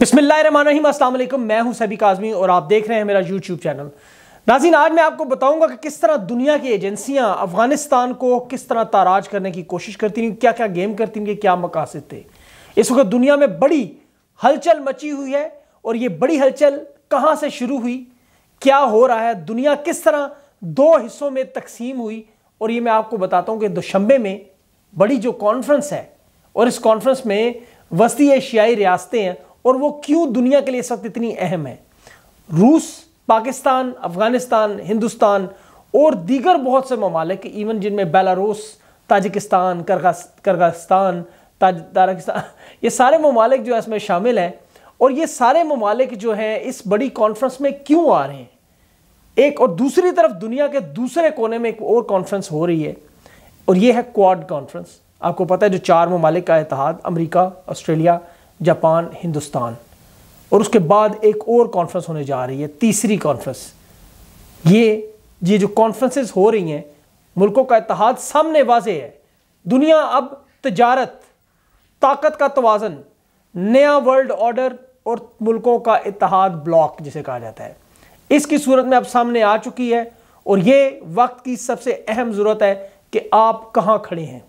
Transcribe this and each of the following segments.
बिस्मिल्लाम असलम मैं हूं सभी काजमी और आप देख रहे हैं मेरा यूट्यूब चैनल नाजीन आज मैं आपको बताऊंगा कि किस तरह दुनिया की एजेंसियां अफगानिस्तान को किस तरह ताराज करने की कोशिश करती थी क्या क्या गेम करती उनके क्या मकासद थे इस वक्त दुनिया में बड़ी हलचल मची हुई है और ये बड़ी हलचल कहाँ से शुरू हुई क्या हो रहा है दुनिया किस तरह दो हिस्सों में तकसीम हुई और ये मैं आपको बताता हूँ कि दुशंबे में बड़ी जो कॉन्फ्रेंस है और इस कॉन्फ्रेंस में वस्ती एशियाई रियासतें हैं और वो क्यों दुनिया के लिए इस वक्त इतनी अहम है रूस पाकिस्तान अफगानिस्तान हिंदुस्तान और दीगर बहुत से ममालिक इवन जिनमें बेलारूस ताजिकिस्तान करगास्तान ताज तारकिस्तान ये सारे ममालिक जो है इसमें शामिल हैं और ये सारे ममालिक जो हैं इस बड़ी कॉन्फ्रेंस में क्यों आ रहे हैं एक और दूसरी तरफ दुनिया के दूसरे कोने में एक और कॉन्फ्रेंस हो रही है और ये है क्वाड कॉन्फ्रेंस आपको पता है जो चार ममालिक का इतिहाद अमरीका ऑस्ट्रेलिया जापान हिंदुस्तान और उसके बाद एक और कॉन्फ्रेंस होने जा रही है तीसरी कॉन्फ्रेंस ये ये जो कॉन्फ्रेंसेस हो रही हैं मुल्कों का इतिहाद सामने वाजे है दुनिया अब तजारत ताकत का तोज़न नया वर्ल्ड ऑर्डर और मुल्कों का इतिहाद ब्लॉक जिसे कहा जाता है इसकी सूरत में अब सामने आ चुकी है और ये वक्त की सबसे अहम ज़रूरत है कि आप कहाँ खड़े हैं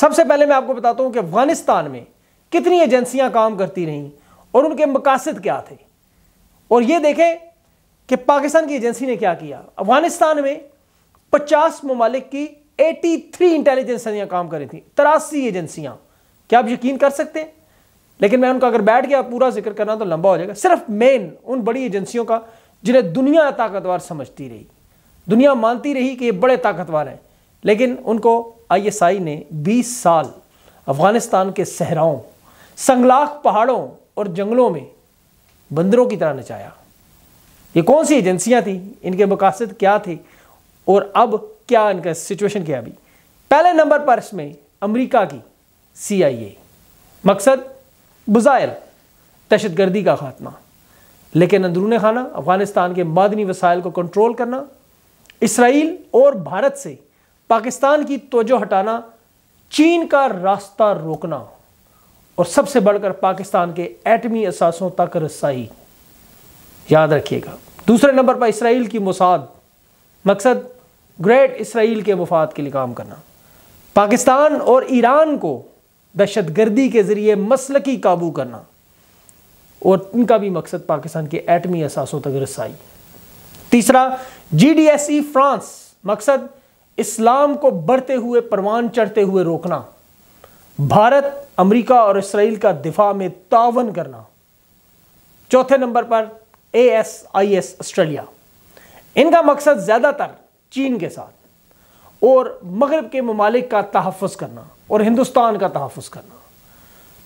सबसे पहले मैं आपको बताता हूँ कि अफ़गानिस्तान में कितनी एजेंसियां काम करती रहीं और उनके मकासद क्या थे और ये देखें कि पाकिस्तान की एजेंसी ने क्या किया अफगानिस्तान में 50 ममालिक की 83 इंटेलिजेंस काम कर रही थी तिरासी एजेंसियाँ क्या आप यकीन कर सकते हैं लेकिन मैं उनका अगर बैठ गया पूरा जिक्र करना तो लंबा हो जाएगा सिर्फ मेन उन बड़ी एजेंसियों का जिन्हें दुनिया ताकतवर समझती रही दुनिया मानती रही कि ये बड़े ताकतवर हैं लेकिन उनको आईएसआई ने 20 साल अफगानिस्तान के सहराओं संगलाख पहाड़ों और जंगलों में बंदरों की तरह नचाया ये कौन सी एजेंसियां थी इनके मकासद क्या थे और अब क्या इनका सिचुएशन क्या अभी पहले नंबर पर इसमें अमेरिका की सीआईए मकसद बुजायर दहशत गर्दी का खात्मा लेकिन अंदरून खाना अफगानिस्तान के मादनी वसाइल को कंट्रोल करना इसराइल और भारत से पाकिस्तान की तोजो हटाना चीन का रास्ता रोकना और सबसे बढ़कर पाकिस्तान के एटमी असासों तक रसाई याद रखिएगा दूसरे नंबर पर इसराइल की मुसाद मकसद ग्रेट इसराइल के मफाद के लिए काम करना पाकिस्तान और ईरान को दहशत गर्दी के ज़रिए मसलकी काबू करना और इनका भी मकसद पाकिस्तान के एटमी असासों तक रसाई तीसरा G D S E France मकसद इस्लाम को बढ़ते हुए परवान चढ़ते हुए रोकना भारत अमेरिका और इसराइल का दिफा में तावन करना चौथे नंबर पर A S I S Australia इनका मकसद ज़्यादातर चीन के साथ और मगरब के ममालिक का तहफ़ करना और हिंदुस्तान का तहफ़ करना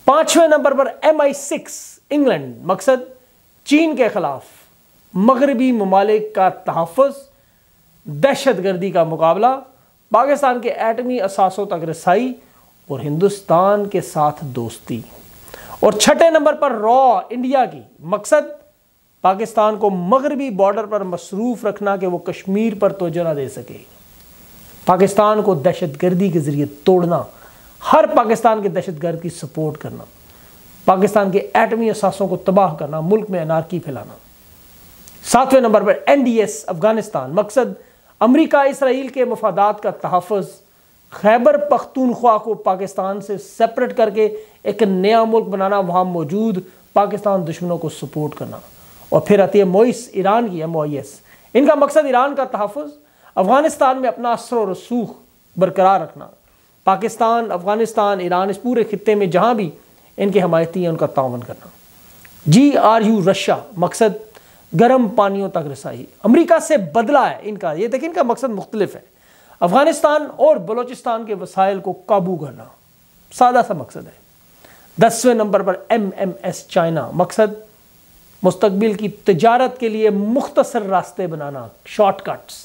पांचवें नंबर पर एम आई सिक्स इंग्लैंड मकसद चीन के ख़िलाफ़ मगरबी ममालिक का तहफ़ दहशत गर्दी का मुकाबला पाकिस्तान के एटमी असासों तक रसाई और हिंदुस्तान के साथ दोस्ती और छठे नंबर पर रॉ इंडिया की मकसद पाकिस्तान को मगरबी बॉर्डर पर मसरूफ़ रखना कि वो कश्मीर पर तोजह ना दे सके पाकिस्तान को दहशत गर्दी के ज़रिए तोड़ना हर पाकिस्तान के दहशत गर्द की सपोर्ट करना पाकिस्तान के एटमी असासों को तबाह करना मुल्क में अनारकी फैलाना सातवें नंबर पर एन डी एस अफगानिस्तान मकसद अमरीका इसराइल के मफादात का तहफ़ खैबर पख्तूनख्वा को पाकिस्तान से सेपरेट करके एक नया मुल्क बनाना वहाँ मौजूद पाकिस्तान दुश्मनों को सपोर्ट करना और फिर आती है मोइस ईरान की है मोइस इनका मकसद ईरान का तहफ़ अफ़गानिस्तान में अपना असर और रसूख बरकरार रखना पाकिस्तान अफ़गानिस्तान ईरान इस पूरे खत्े में जहाँ भी इनके हमायती हैं उनका तावन करना जी आर यू रशिया मकसद गर्म पानियों तक रसाई अमरीका से बदला है इनका ये देखिए इनका मकसद मुख्तलिफ है अफगानिस्तान और बलोचिस्तान के वसाइल को काबू करना सादा सा मकसद है दसवें नंबर पर एम एम एस चाइना मकसद मुस्तबिल की तजारत के लिए मुख्तसर रास्ते बनाना शॉर्टकट्स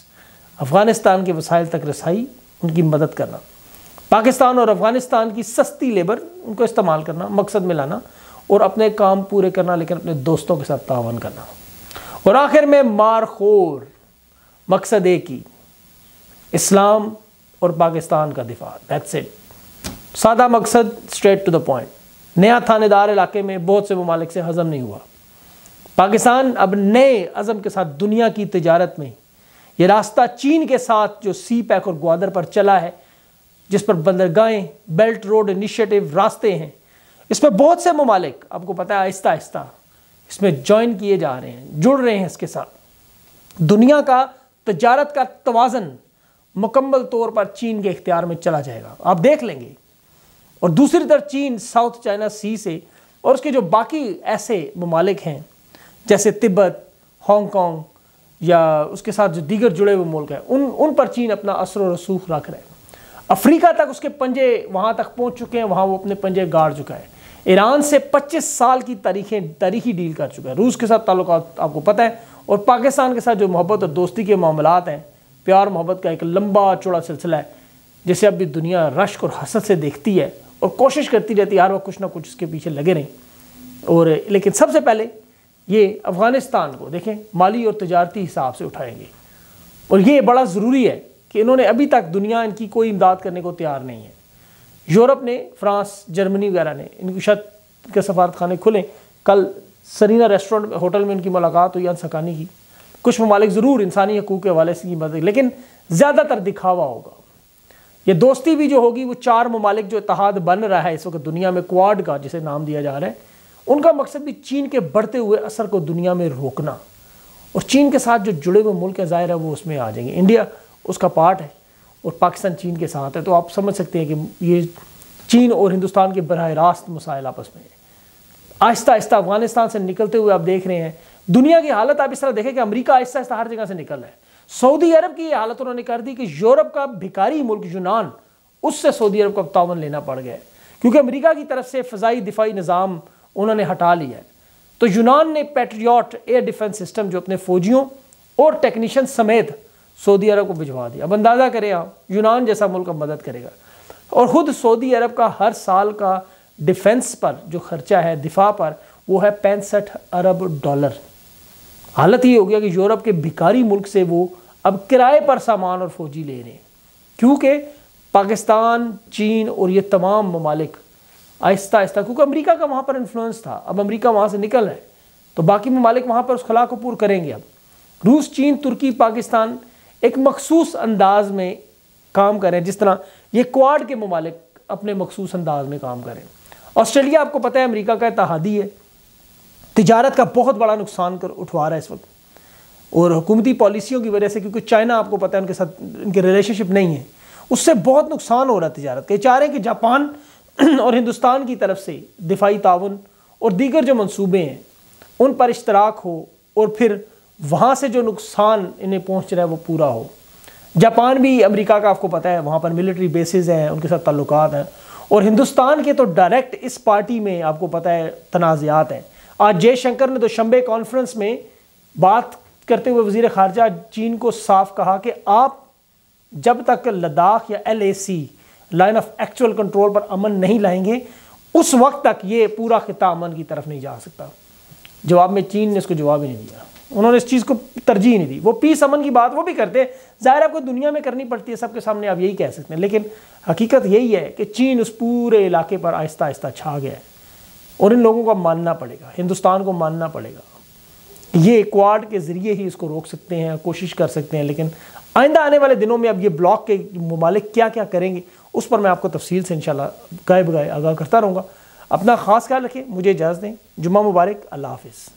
अफगानिस्तान के वसाइल तक रसाई उनकी मदद करना पाकिस्तान और अफगानिस्तान की सस्ती लेबर उनको इस्तेमाल करना मकसद में लाना और अपने काम पूरे करना लेकिन अपने दोस्तों के साथ तावन करना और आखिर में मारखोर मकसद एक ही इस्लाम और पाकिस्तान का दिफा दैट्स इट सादा मकसद स्ट्रेट टू द पॉइंट नया थानेदार इलाके में बहुत से ममालिक से हजम नहीं हुआ पाकिस्तान अब नए अज़म के साथ दुनिया की तजारत में ये रास्ता चीन के साथ जो सी पैक और ग्वादर पर चला है जिस पर बंदरगाहें बेल्ट रोड इनिशिएटिव रास्ते हैं इस पर बहुत से ममालिक आपको पता है आहिस्ता आहिस्ता इसमें ज्वाइन किए जा रहे हैं जुड़ रहे हैं इसके साथ दुनिया का तजारत का तोज़न मुकम्मल तौर पर चीन के इख्तियार में चला जाएगा आप देख लेंगे और दूसरी तरफ चीन साउथ चाइना सी से और उसके जो बाकी ऐसे ममालिक हैं जैसे तिब्बत हांगकॉन्ग या उसके साथ जो दीगर जुड़े हुए मुल्क हैं उन उन पर चीन अपना असर रसूख रख रहा है अफ्रीका तक उसके पंजे वहाँ तक पहुँच चुके हैं वहाँ वो अपने पंजे गाड़ चुका है ईरान से 25 साल की तारीखें तारीखी डील कर चुका है रूस के साथ ताल्लुक आपको पता है और पाकिस्तान के साथ जो मोहब्बत और दोस्ती के मामला हैं प्यार मोहब्बत का एक लंबा चौड़ा सिलसिला है जिसे अब भी दुनिया रश्क और हसद से देखती है और कोशिश करती रहती है हर वक्त कुछ ना कुछ इसके पीछे लगे रहें और लेकिन सबसे पहले ये अफ़गानिस्तान को देखें माली और तजारती हिसाब से उठाएंगे और ये बड़ा ज़रूरी है कि इन्होंने अभी तक दुनिया इनकी कोई इमदाद करने को तैयार नहीं है यूरोप ने फ्रांस जर्मनी वगैरह ने इनकी शत के सफारत खाने खुलें कल सरीना रेस्टोरेंट होटल में उनकी मुलाकात हुई अनसकानी की कुछ ममालिक ज़रूर इंसानी हकूक़ के हवाले से की मदद लेकिन ज़्यादातर दिखावा होगा ये दोस्ती भी जो होगी वो चार ममालिक जो इतिहाद बन रहा है इस वक्त दुनिया में क्वाड का जिसे नाम दिया जा रहा है उनका मकसद भी चीन के बढ़ते हुए असर को दुनिया में रोकना और चीन के साथ जो जुड़े हुए मुल्क है ज़ाहिर है वो उसमें आ जाएंगे इंडिया उसका पार्ट है और पाकिस्तान चीन के साथ है तो आप समझ सकते हैं कि ये चीन और हिंदुस्तान के बरह रास्त मसाइल आपस में है आहिस्ता आहिस्ता अफगानिस्तान से निकलते हुए आप देख रहे हैं दुनिया की हालत आप इस तरह देखें कि अमेरिका आहिस्ता आहिस्ता हर जगह से निकल रहा है सऊदी अरब की हालत उन्होंने कर दी कि यूरोप का भिकारी मुल्क यूनान उससे सऊदी अरब को तावन लेना पड़ गया क्योंकि अमरीका की तरफ से फ़जाई दिफाई निज़ाम उन्होंने हटा लिया है तो यूनान ने पेट्रियाट एयर डिफेंस सिस्टम जो अपने फ़ौजियों और टेक्नीशियन समेत सऊदी अरब को भिजवा दिया अब अंदाज़ा करें आप यूनान जैसा मुल्क अब मदद करेगा और ख़ुद सऊदी अरब का हर साल का डिफेंस पर जो खर्चा है दिफा पर वो है पैंसठ अरब डॉलर हालत ये हो गया कि यूरोप के भिकारी मुल्क से वो अब किराए पर सामान और फौजी ले रहे हैं क्योंकि पाकिस्तान चीन और ये तमाम ममालिक आहिस्ता आहिस्ता क्योंकि अमेरिका का वहाँ पर इन्फ्लुएंस था अब अमेरिका वहाँ से निकल रहे है तो बाकी ममालिक वहाँ पर उस खला को पूर करेंगे अब रूस चीन तुर्की पाकिस्तान एक मखसूस अंदाज में काम करें जिस तरह ये क्वाड के ममालिक अपने मखसूस अंदाज में काम करें ऑस्ट्रेलिया आपको पता है अमेरिका का इतिहादी है तजारत का बहुत बड़ा नुकसान कर उठवा रहा है इस वक्त और हुकूमती पॉलिसियों की वजह से क्योंकि चाइना आपको पता है उनके साथ उनके रिलेशनशिप नहीं है उससे बहुत नुकसान हो रहा है तजारत का चाह रहे हैं कि जापान और हिंदुस्तान की तरफ से दिफाई ताउन और दीगर जो मनसूबे हैं उन पर इश्तराक हो और फिर वहाँ से जो नुकसान इन्हें पहुँच रहा है वो पूरा हो जापान भी अमेरिका का आपको पता है वहाँ पर मिलिट्री बेसिस हैं उनके साथ ताल्लुकात हैं और हिंदुस्तान के तो डायरेक्ट इस पार्टी में आपको पता है तनाज़ात हैं आज जयशंकर ने तो शंबे कॉन्फ्रेंस में बात करते हुए वजीर खारजा चीन को साफ कहा कि आप जब तक लद्दाख या L line of actual control पर अमन नहीं लाएंगे उस वक्त तक ये पूरा खिता अमन की तरफ नहीं जा सकता जवाब में चीन ने इसको जवाब ही नहीं दिया उन्होंने इस चीज़ को तरजीह नहीं दी वो पीस अमन की बात वो भी करते ज़ाहिर आपको दुनिया में करनी पड़ती है सबके सामने आप यही कह सकते हैं लेकिन हकीकत यही है कि चीन उस पूरे इलाके पर आहिस्ता आहिस्ता छा गया है और इन लोगों को मानना पड़ेगा हिंदुस्तान को मानना पड़ेगा ये क्वाड के ज़रिए ही इसको रोक सकते हैं कोशिश कर सकते हैं लेकिन आइंदा आने वाले दिनों में अब ये ब्लॉक के ममालिक क्या क्या करेंगे उस पर मैं आपको तफसील से इंशाल्लाह गाय आगाह करता रहूँगा अपना ख़ास ख्याल रखें मुझे इजाज़त दें जुम्मा मुबारक अल्लाह हाफिज़